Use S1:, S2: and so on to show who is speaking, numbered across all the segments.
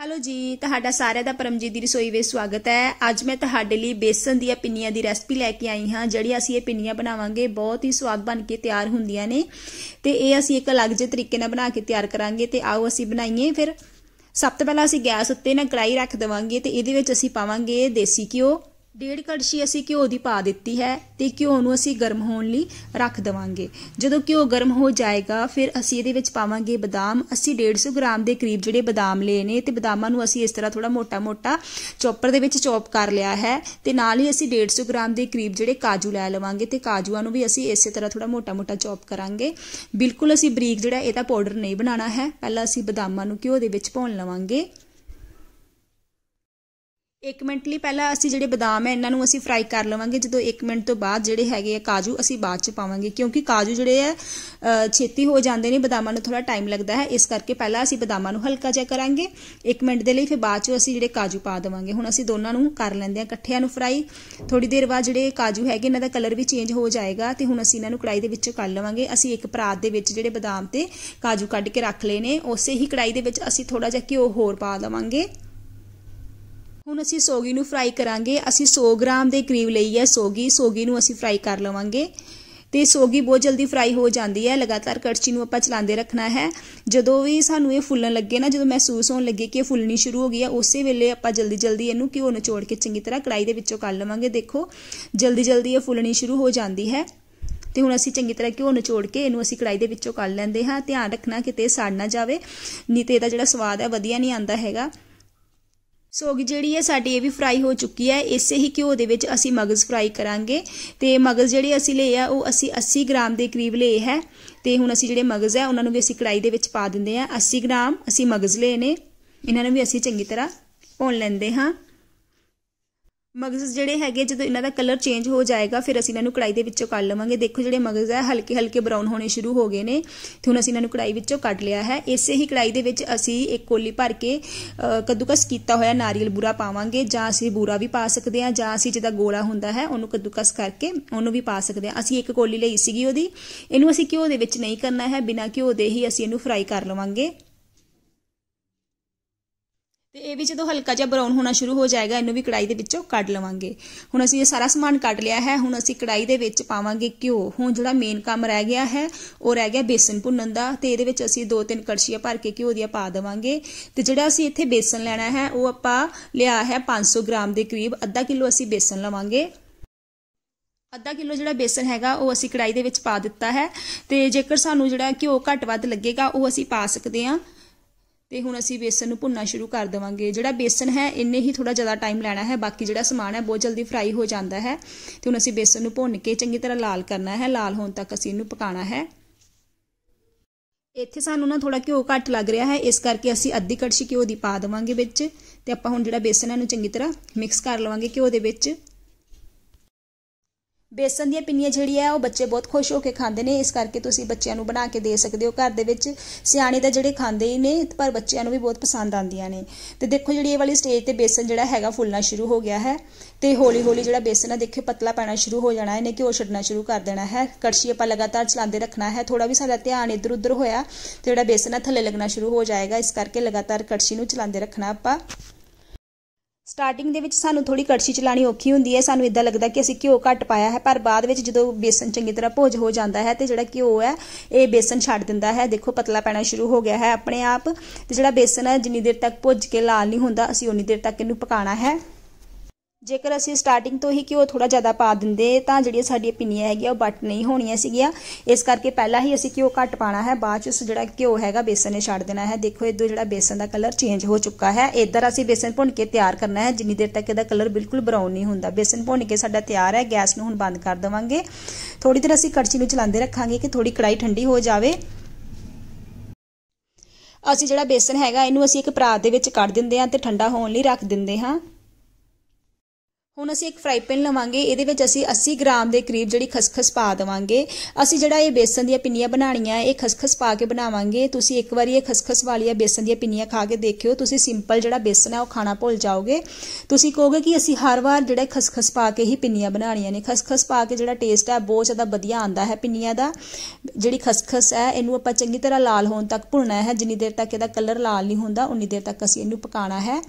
S1: hello जी ता सारे का परमजीत की रसोई में स्वागत है अज मैं ते बेसन दिनिया की रैसपी लेके आई हाँ जड़ी असी यह पिनिया बनावे बहुत ही स्वाद बन के तैयार होंगे ने तो ये असी एक अलग जे तरीके बना के तैयार करा तो आओ असी बनाइए फिर सब तो पहला असं गैस उत्ते कड़ाही रख देवे तो ये असी पावे देसी घ्यो ਡੇਢ ਕੜਛੀ ਅਸੀਂ ਘਿਓ ਦੀ ਪਾ ਦਿੱਤੀ ਹੈ ਤੇ ਘਿਓ ਨੂੰ ਅਸੀਂ ਗਰਮ ਹੋਣ ਲਈ ਰੱਖ ਦਵਾਂਗੇ ਜਦੋਂ ਘਿਓ ਗਰਮ ਹੋ ਜਾਏਗਾ ਫਿਰ ਅਸੀਂ ਇਹਦੇ ਵਿੱਚ ਪਾਵਾਂਗੇ ਬਦਾਮ ਅਸੀਂ 150 ਗ੍ਰਾਮ ਦੇ ਕਰੀਬ ਜਿਹੜੇ ਬਦਾਮ ਲਏ ਨੇ ਤੇ ਬਦਾਮਾਂ ਨੂੰ ਅਸੀਂ ਇਸ ਤਰ੍ਹਾਂ ਥੋੜਾ ਮੋਟਾ-ਮੋਟਾ ਚੌਪਰ ਦੇ ਵਿੱਚ ਚੌਪ ਕਰ ਲਿਆ ਹੈ ਤੇ ਨਾਲ ਹੀ ਅਸੀਂ 150 ਗ੍ਰਾਮ ਦੇ ਕਰੀਬ ਜਿਹੜੇ ਕਾਜੂ ਲੈ ਲਵਾਂਗੇ ਤੇ ਕਾਜੂਆਂ ਨੂੰ ਵੀ ਅਸੀਂ ਇਸੇ ਤਰ੍ਹਾਂ ਥੋੜਾ ਮੋਟਾ-ਮੋਟਾ ਚੌਪ ਕਰਾਂਗੇ ਬਿਲਕੁਲ ਅਸੀਂ ਬਰੀਕ ਜਿਹੜਾ ਇਹਦਾ ਪਾਊਡਰ ਨਹੀਂ ਬਣਾਉਣਾ ਹੈ ਪਹਿਲਾਂ ਅਸੀਂ ਬਦਾਮਾਂ ਨੂੰ ਘਿਓ ਦੇ ਵਿੱਚ ਭੁੰਨ ਲਵਾਂਗੇ एक मिनट लिए पहला असं जो बदम है इन्हों असी फ्राई कर लवेंगे जो एक मिनट तो बाद जोड़े है काजू असी बाद पावे क्योंकि काजू जोड़े है छेती हो जाते हैं बदमा थोड़ा टाइम लगता है इस करके पहला असं बदमा हल्का जहा करा एक मिनट के लिए फिर बाद चो असं जो काजू पा देवे हूँ असं दोनों कर लेंगे कट्ठिया फ्राई थोड़ी देर बाद जो काजू है इन्हों का कलर भी चेंज हो जाएगा तो हूँ असी इन्हों कढ़ाई के कर लवेंगे असी एक परात के जोड़े बदम से काजू क्ड के रख लेने उस ही कढ़ाई के थोड़ा जहा घ्यो होर पा देवे ਹੁਣ ਅਸੀਂ ਸੋਗੀ ਨੂੰ ਫਰਾਈ ਕਰਾਂਗੇ ਅਸੀਂ 100 ਗ੍ਰਾਮ ਦੇ ਕਰੀਬ ਲਈ ਹੈ ਸੋਗੀ ਸੋਗੀ ਨੂੰ ਅਸੀਂ ਫਰਾਈ ਕਰ ਲਵਾਂਗੇ ਤੇ ਸੋਗੀ ਬਹੁਤ ਜਲਦੀ ਫਰਾਈ ਹੋ ਜਾਂਦੀ ਹੈ ਲਗਾਤਾਰ ਕੜਛੀ ਨੂੰ ਆਪਾਂ ਚਲਾਉਂਦੇ ਰੱਖਣਾ ਹੈ ਜਦੋਂ ਵੀ ਸਾਨੂੰ ਇਹ ਫੁੱਲਣ ਲੱਗੇ ਨਾ ਜਦੋਂ ਮਹਿਸੂਸ ਹੋਣ ਲੱਗੇ ਕਿ ਇਹ ਫੁੱਲਣੀ ਸ਼ੁਰੂ ਹੋ ਗਈ ਹੈ ਉਸੇ ਵੇਲੇ ਆਪਾਂ ਜਲਦੀ ਜਲਦੀ ਇਹਨੂੰ ਘਿਓ ਨਿਚੋੜ ਕੇ ਚੰਗੀ ਤਰ੍ਹਾਂ ਕੜਾਈ ਦੇ ਵਿੱਚੋਂ ਕੱਢ ਲਵਾਂਗੇ ਦੇਖੋ ਜਲਦੀ ਜਲਦੀ ਇਹ ਫੁੱਲਣੀ ਸ਼ੁਰੂ ਹੋ ਜਾਂਦੀ ਹੈ ਤੇ ਹੁਣ ਅਸੀਂ ਚੰਗੀ ਤਰ੍ਹਾਂ ਘਿਓ ਨਿਚੋੜ ਕੇ ਇਹਨੂੰ ਅਸੀਂ ਕੜਾਈ ਦੇ ਵਿੱਚੋਂ ਕੱਢ ਲੈਂਦੇ ਹਾਂ ਧਿਆਨ ਰੱਖਣਾ ਕਿਤੇ ਸੜ ਨਾ ਜਾਵੇ ਨਹੀਂ ਤੇ ਇਹਦਾ ਜਿਹੜਾ ਸਵਾਦ ਹੈ ਵਧੀਆ ਨਹੀਂ ਆਂਦਾ ਹੈਗਾ ਸੋਗ ਜਿਹੜੀ ਹੈ ਸਾਡੀ ਇਹ ਵੀ ਫਰਾਈ ਹੋ ਚੁੱਕੀ ਹੈ ਇਸੇ ਹੀ ਘਿਓ ਦੇ ਵਿੱਚ ਅਸੀਂ ਮਗਜ਼ ਫਰਾਈ ਕਰਾਂਗੇ ਤੇ ਮਗਜ਼ ਜਿਹੜੇ ਅਸੀਂ ਲਏ ਆ ਉਹ ਅਸੀਂ 80 ਗ੍ਰਾਮ ਦੇ ਕਰੀਬ ਲਏ ਹੈ ਤੇ ਹੁਣ ਅਸੀਂ ਜਿਹੜੇ ਮਗਜ਼ ਹੈ ਉਹਨਾਂ ਨੂੰ ਵੀ ਅਸੀਂ ਕੜਾਈ ਦੇ ਵਿੱਚ ਪਾ ਦਿੰਦੇ ਆ 80 ਗ੍ਰਾਮ ਅਸੀਂ ਮਗਜ਼ ਲਏ ਨੇ ਇਹਨਾਂ ਨੂੰ ਵੀ ਅਸੀਂ ਚੰਗੀ ਤਰ੍ਹਾਂ ਭੁੰਨ ਲੈਂਦੇ ਹਾਂ मगज़ जोड़े है जो इन का कलर चेंज हो जाएगा फिर असं इन्हों कढ़ाई के कर लवेंगे देखो जो मगज़ है हल्के हल्के ब्राउन होने शुरू हो गए हैं तो हूँ असं इन्हों कढ़ाई कट लिया है इसे ही कढ़ाई के असी एक कोली भर के कद्दूकस किया हुआ नारियल बूरा पावे जी बूरा भी पा सकते हैं जी जो गोला हों कद्दूकस करके उन्होंने भी पा सकते हैं असी एक कोली लई सी इनू असी घ्यो नहीं करना है बिना घ्यो के ही असं इनू फ्राई कर लवेंगे तो ये भी जो हल्का जहा ब्राउन होना शुरू हो जाएगा इन भी कढ़ाई के पिछों कट लवेंगे हूँ असी सारा समान कट लिया है हूँ असी कड़ाई के पावे घ्यो हूँ जोड़ा मेन काम रह गया है वह रह गया बेसन भुनन का तो ये असी दो तीन कड़छिया भर के घ्यो दिया पा देवे तो जोड़ा असी इतने बेसन लैना है वो आप लिया है पांच सौ ग्राम के करीब अद्धा किलो असी बेसन लवेंगे अद्धा किलो जो बेसन है वह असी कढ़ाई के पा दिता है तो जेकर सूँ जो घ्यो घट लगेगा वह असी पा सकते हैं ਤੇ ਹੁਣ ਅਸੀਂ ਬੇਸਨ ਨੂੰ ਭੁੰਨਾ ਸ਼ੁਰੂ ਕਰ ਦੇਵਾਂਗੇ ਜਿਹੜਾ ਬੇਸਨ ਹੈ ਇੰਨੇ ਹੀ ਥੋੜਾ ਜ਼ਿਆਦਾ ਟਾਈਮ ਲੈਣਾ ਹੈ ਬਾਕੀ ਜਿਹੜਾ ਸਮਾਨ ਹੈ ਬਹੁਤ ਜਲਦੀ ਫਰਾਈ ਹੋ ਜਾਂਦਾ ਹੈ ਤੇ ਹੁਣ ਅਸੀਂ ਬੇਸਨ ਨੂੰ ਭੁੰਨ ਕੇ ਚੰਗੀ ਤਰ੍ਹਾਂ ਲਾਲ ਕਰਨਾ ਹੈ ਲਾਲ ਹੋਣ ਤੱਕ ਅਸੀਂ ਇਹਨੂੰ ਪਕਾਉਣਾ ਹੈ ਇੱਥੇ ਸਾਨੂੰ ਨਾ ਥੋੜਾ ਘਿਓ ਘੱਟ ਲੱਗ ਰਿਹਾ ਹੈ ਇਸ ਕਰਕੇ ਅਸੀਂ ਅੱਧੀ ਕੜਛੀ ਘਿਓ ਦੀ ਪਾ ਦੇਵਾਂਗੇ ਵਿੱਚ ਤੇ ਆਪਾਂ ਹੁਣ ਜਿਹੜਾ ਬੇਸਨ ਹੈ ਇਹਨੂੰ ਚੰਗੀ ਤਰ੍ਹਾਂ ਮਿਕਸ ਕਰ ਲਵਾਂਗੇ ਘਿਓ ਦੇ ਵਿੱਚ बेसन दिया पिनिया जी है बच्चे बहुत खुश होकर खाते हैं इस करके तुम बच्चों बना के देते हो घर सियाने तो जोड़े खाते ही ने पर बच्चों भी बहुत पसंद आदि ने तो देखो जी ये वाली स्टेज पर बेसन जोड़ा है फुलना शुरू हो गया है तो हौली हौली जो बेसन है देखिए पतला पैना शुरू हो जाना इन्हें घ्यो छड़ना शुरू कर देना है कड़छी आप लगातार चलाते रखना है थोड़ा भी सा ध्यान इधर उधर होया तो जो बेसन है थले लगना शुरू हो जाएगा इस करके लगातार कड़छी चलाते रखना आप ਸਟਾਰਟਿੰਗ ਦੇ ਵਿੱਚ ਸਾਨੂੰ ਥੋੜੀ ਕੜਛੀ ਚਲਾਣੀ ਔਖੀ ਹੁੰਦੀ ਹੈ ਸਾਨੂੰ ਇਦਾਂ ਲੱਗਦਾ ਕਿ ਅਸੀਂ ਘਿਓ ਘੱਟ ਪਾਇਆ ਹੈ ਪਰ ਬਾਅਦ ਵਿੱਚ ਜਦੋਂ ਬੇਸਨ ਚੰਗੀ ਤਰ੍ਹਾਂ ਭੁੱਜ ਹੋ ਜਾਂਦਾ ਹੈ ਤੇ ਜਿਹੜਾ ਘਿਓ ਹੈ ਇਹ ਬੇਸਨ ਛੱਡ ਦਿੰਦਾ ਹੈ ਦੇਖੋ ਪਤਲਾ ਪੈਣਾ ਸ਼ੁਰੂ ਹੋ ਗਿਆ ਹੈ ਆਪਣੇ ਆਪ ਤੇ ਜਿਹੜਾ ਬੇਸਨ ਹੈ ਜਿੰਨੀ ਦੇਰ ਤੱਕ ਭੁੱਜ ਕੇ ਲਾਲ ਨਹੀਂ ਹੁੰਦਾ ਅਸੀਂ ਉਨੀ ਦੇਰ ਤੱਕ ਇਹਨੂੰ ਪਕਾਉਣਾ ਹੈ जेकर असी स्टार्टिंग तो ही घ्यो थोड़ा ज़्यादा पा दें तो जी सा पिनिया हैगी बट नहीं होनिया सी इस करके पहला ही असी घ्यो घट पाना है बाद चु जो घ्यो है बेसन ने छड़ देना है देखो इधर जो बेसन का कलर चेंज हो चुका है इधर असी बेसन भुन के तैयार करना है जिनी देर तक यदा कलर बिल्कुल ब्राउन नहीं होंगे बेसन भुन के सा तैयार है गैस में हूँ बंद कर देवे थोड़ी देर असी कड़छी में चलाते रखा कि थोड़ी कड़ाई ठंडी हो जाए असी जो बेसन है इनू असी एक परात के कड़ तो ठंडा होने रख देंगे हाँ हूँ असं एक फ्राई पेन लवेंगे ये असी अस्सी ग्राम के करीब जी खसखस पा देवे असी जरा बेसन दिनिया बनाया है खसखस पा के बनावेंगे तुम एक बार ये खसखस वाली बेसन दिनिया खा के देखियो तुम सिंपल जो बेसन है वह खाना भुल जाओगे तुम कहो कि असी हर बार जो खसखस पा के ही पिनिया बनाया ने खसखस पा के जोड़ा टेस्ट है बहुत ज़्यादा वधिया आता है पिनिया का जी खसखस है इनू आप चंकी तरह लाल होने तक भुनना है जिनी देर तक यदा कलर लाल नहीं होंगे उन्नी देर तक असी इनू पकाना है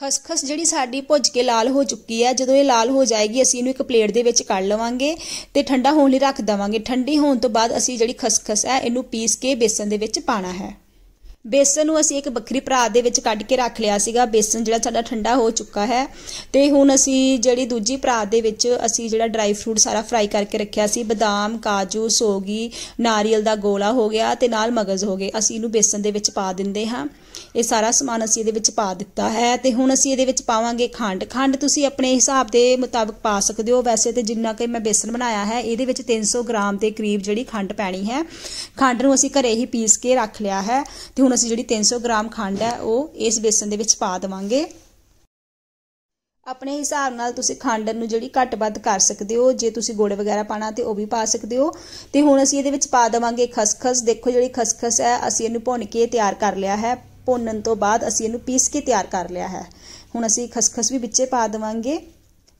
S1: ਖਸਖਸ ਜਿਹੜੀ ਸਾਡੀ ਭੁੱਜ ਕੇ ਲਾਲ ਹੋ ਚੁੱਕੀ ਹੈ ਜਦੋਂ ਇਹ ਲਾਲ ਹੋ ਜਾਏਗੀ ਅਸੀਂ ਇਹਨੂੰ ਇੱਕ ਪਲੇਟ ਦੇ ਵਿੱਚ ਕੱਢ ਲਵਾਂਗੇ ਤੇ ਠੰਡਾ ਹੋਣ ਲਈ ਰੱਖ ਦਵਾਂਗੇ ਠੰਡੀ ਹੋਣ ਤੋਂ ਬਾਅਦ ਅਸੀਂ ਜਿਹੜੀ ਖਸਖਸ ਹੈ ਇਹਨੂੰ ਪੀਸ ਕੇ ਬੇਸਨ ਦੇ ਵਿੱਚ ਪਾਣਾ ਹੈ ਬੇਸਨ ਨੂੰ ਅਸੀਂ ਇੱਕ ਵੱਖਰੀ ਪਰਾਤ ਦੇ ਵਿੱਚ ਕੱਢ ਕੇ ਰੱਖ ਲਿਆ ਸੀਗਾ ਬੇਸਨ ਜਿਹੜਾ ਸਾਡਾ ਠੰਡਾ ਹੋ ਚੁੱਕਾ ਹੈ ਤੇ ਹੁਣ ਅਸੀਂ ਜਿਹੜੀ ਦੂਜੀ ਪਰਾਤ ਦੇ ਵਿੱਚ ਅਸੀਂ ਜਿਹੜਾ ਡਰਾਈ ਫਰੂਟ ਸਾਰਾ ਫਰਾਈ ਕਰਕੇ ਰੱਖਿਆ ਸੀ ਬਦਾਮ ਕਾਜੂ ਸੋਗੀ ਨਾਰੀਅਲ ਦਾ ਗੋਲਾ ਹੋ ਗਿਆ ਤੇ ਨਾਲ ਮਗਜ਼ ਹੋ ਗਏ ਅਸੀਂ ਇਹਨੂੰ ਬੇਸਨ ਦੇ ਵਿੱਚ ਪਾ ਦਿੰਦੇ ਹਾਂ ਇਹ ਸਾਰਾ ਸਮਾਨ ਅਸੀਂ ਇਹਦੇ ਵਿੱਚ ਪਾ ਦਿੱਤਾ ਹੈ ਤੇ ਹੁਣ ਅਸੀਂ ਇਹਦੇ ਵਿੱਚ ਪਾਵਾਂਗੇ ਖੰਡ ਖੰਡ ਤੁਸੀਂ ਆਪਣੇ ਹਿਸਾਬ ਦੇ ਮੁਤਾਬਕ ਪਾ ਸਕਦੇ ਹੋ ਵੈਸੇ ਤੇ ਜਿੰਨਾ ਕਿ ਮੈਂ ਬੇਸਨ ਬਣਾਇਆ ਹੈ ਇਹਦੇ ਵਿੱਚ 300 ਗ੍ਰਾਮ ਦੇ ਕਰੀਬ ਜਿਹੜੀ ਖੰਡ ਪੈਣੀ ਹੈ ਖੰਡ ਨੂੰ ਅਸੀਂ ਘਰੇ ਹੀ ਪੀਸ ਕੇ ਰੱਖ ਲਿਆ ਹੈ ਤੇ ਹੁਣ ਅਸੀਂ ਜਿਹੜੀ 300 ਗ੍ਰਾਮ ਖੰਡ ਹੈ ਉਹ ਇਸ ਬੇਸਨ ਦੇ ਵਿੱਚ ਪਾ ਦਵਾਂਗੇ ਆਪਣੇ ਹਿਸਾਬ ਨਾਲ ਤੁਸੀਂ ਖੰਡ ਨੂੰ ਜਿਹੜੀ ਘੱਟ-ਵੱਧ ਕਰ ਸਕਦੇ ਹੋ ਜੇ ਤੁਸੀਂ ਗੁੜ ਵਗੈਰਾ ਪਾਣਾ ਤੇ ਉਹ ਵੀ ਪਾ ਸਕਦੇ ਹੋ ਤੇ ਹੁਣ ਅਸੀਂ ਇਹਦੇ ਵਿੱਚ ਪਾ ਦਵਾਂਗੇ ਖਸਖਸ ਦੇਖੋ ਜਿਹੜੀ ਖਸਖਸ ਹੈ ਅਸੀਂ ਇਹਨੂੰ ਭੁੰਨ ਕੇ ਤਿਆਰ ਕਰ ਲਿਆ ਹੈ ਭੁੰਨਣ ਤੋਂ ਬਾਅਦ ਅਸੀਂ ਇਹਨੂੰ ਪੀਸ ਕੇ ਤਿਆਰ ਕਰ ਲਿਆ ਹੈ ਹੁਣ ਅਸੀਂ ਖਸਖਸ ਵੀ ਵਿੱਚੇ ਪਾ ਦਵਾਂਗੇ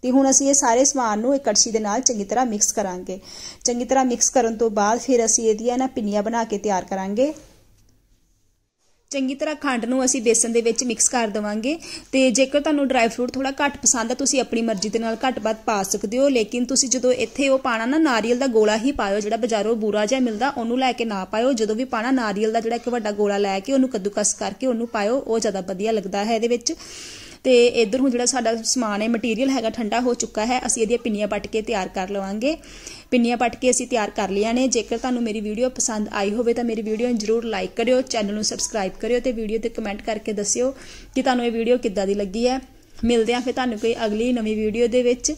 S1: ਤੇ ਹੁਣ ਅਸੀਂ ਇਹ ਸਾਰੇ ਸਮਾਨ ਨੂੰ ਇੱਕ ਕੜਛੀ ਦੇ ਨਾਲ ਚੰਗੀ ਤਰ੍ਹਾਂ ਮਿਕਸ ਕਰਾਂਗੇ ਚੰਗੀ ਤਰ੍ਹਾਂ ਮਿਕਸ ਕਰਨ ਤੋਂ ਬਾਅਦ ਫਿਰ ਅਸੀਂ ਇਹਦੀਆਂ ਨਾ ਪਿੰਨੀਆਂ ਬਣਾ ਕੇ ਤਿਆਰ ਕਰਾਂਗੇ ਚੰਗੀ ਤਰ੍ਹਾਂ ਖੰਡ ਨੂੰ ਅਸੀਂ ਬੇਸਨ ਦੇ ਵਿੱਚ ਮਿਕਸ ਕਰ ਦਵਾਂਗੇ ਤੇ ਜੇਕਰ ਤੁਹਾਨੂੰ ਡਰਾਈ ਫਰੂਟ ਥੋੜਾ ਘੱਟ ਪਸੰਦ ਆ ਤੁਸੀਂ ਆਪਣੀ ਮਰਜ਼ੀ ਦੇ ਨਾਲ ਘੱਟ ਵੱਧ ਪਾ ਸਕਦੇ ਹੋ ਲੇਕਿਨ ਤੁਸੀਂ ਜਦੋਂ ਇੱਥੇ ਉਹ ਪਾਣਾ ਨਾ ਨਾਰੀਅਲ ਦਾ ਗੋਲਾ ਹੀ ਪਾਇਓ ਜਿਹੜਾ ਬਾਜ਼ਾਰੋਂ ਬੂਰਾ ਜਿਹਾ ਮਿਲਦਾ ਉਹਨੂੰ ਲੈ ਕੇ ਨਾ ਪਾਇਓ ਜਦੋਂ ਵੀ ਪਾਣਾ ਨਾਰੀਅਲ ਦਾ ਜਿਹੜਾ ਇੱਕ ਵੱਡਾ ਗੋਲਾ ਲੈ ਕੇ ਉਹਨੂੰ ਕੱਦੂਕਸ ਕਰਕੇ ਉਹਨੂੰ ਪਾਇਓ ਉਹ ਜ਼ਿਆਦਾ ਵਧੀਆ ਲੱਗਦਾ ਹੈ ਇਹਦੇ ਵਿੱਚ ਤੇ ਇਧਰ ਹੁਣ ਜਿਹੜਾ ਸਾਡਾ ਸਮਾਨ ਹੈ ਮਟੀਰੀਅਲ ਹੈਗਾ ਠੰਡਾ ਹੋ ਚੁੱਕਾ ਹੈ ਅਸੀਂ ਇਹਦੀਆਂ ਪਿੰਨੀਆਂ ਪੱਟ ਕੇ ਤਿਆਰ ਕਰ ਲਵਾਂਗੇ ਪਿੰਨੀਆਂ ਪੱਟ ਕੇ ਅਸੀਂ ਤਿਆਰ ਕਰ ਲਿਆ ਨੇ ਜੇਕਰ ਤੁਹਾਨੂੰ ਮੇਰੀ ਵੀਡੀਓ ਪਸੰਦ ਆਈ ਹੋਵੇ ਤਾਂ ਮੇਰੀ ਵੀਡੀਓ ਨੂੰ ਜਰੂਰ ਲਾਈਕ ਕਰਿਓ ਚੈਨਲ ਨੂੰ ਸਬਸਕ੍ਰਾਈਬ ਕਰਿਓ ਤੇ ਵੀਡੀਓ ਤੇ ਕਮੈਂਟ ਕਰਕੇ ਦੱਸਿਓ ਕਿ ਤੁਹਾਨੂੰ ਇਹ ਵੀਡੀਓ ਕਿੱਦਾਂ ਦੀ ਲੱਗੀ ਹੈ ਮਿਲਦੇ ਆਂ ਫਿਰ ਤੁਹਾਨੂੰ ਕੋਈ ਅਗਲੀ ਨਵੀਂ ਵੀਡੀਓ ਦੇ ਵਿੱਚ